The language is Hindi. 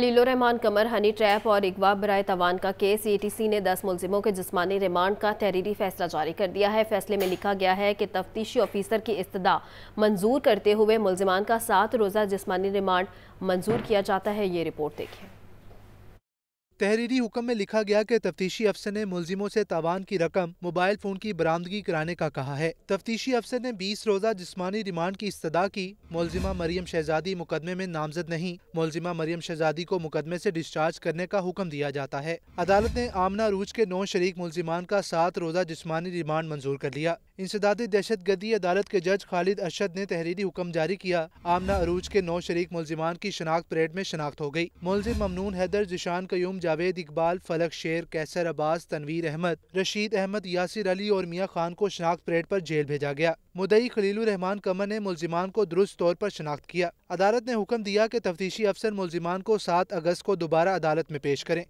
लीलो रहमान कमर हनी ट्रैप और इकबा बरए तवान का केस ईटीसी ने 10 मुलजिमों के जिसमानी रिमांड का तहरीरी फैसला जारी कर दिया है फैसले में लिखा गया है कि तफ्तीशी ऑफिसर की इस्तः मंजूर करते हुए मुलजमान का सात रोज़ा जिसमानी रिमांड मंजूर किया जाता है ये रिपोर्ट देखें तहरीरी हुक्म में लिखा गया कि तफ्तीशी अफसर ने मुलजिमों से तावान की रकम मोबाइल फोन की बरामदगी कराने का कहा है तफ्तीशी अफसर ने बीस रोजा जिसमानी रिमांड की इस्तः की मुलजिमा मरियम शहजादी मुकदमे में नामजद नहीं मुलजिमा मरियम शहजादी को मुकदमे से डिस्चार्ज करने का हुक्म दिया जाता है अदालत ने आमना रूज के नौ शरीक मुलजिमान का सात रोजा जिसमानी रिमांड मंजूर कर लिया इंसदादी दहशत गर्दी अदालत के जज खालिद अरशद ने तहरीरी हुक्म जारी किया आमना अरूज के नौ शरीक मुलजिमान की शनाख्त परेड में शनाख्त हो गयी मुलजिम ममनून हैदर जिशान कयूम जावेद इकबाल फलक शेर कैसर अब्बास तनवीर अहमद रशीद अहमद यासिर अली और मियाँ खान को शनाख्त परेड पर जेल भेजा गया मुदई रहमान कमर ने मुलजिमान को दुरुस्त तौर पर शनाख्त किया अदालत ने हुक्म दिया कि तफ्तीशी अफसर मुलजिमान को सात अगस्त को दोबारा अदालत में पेश करें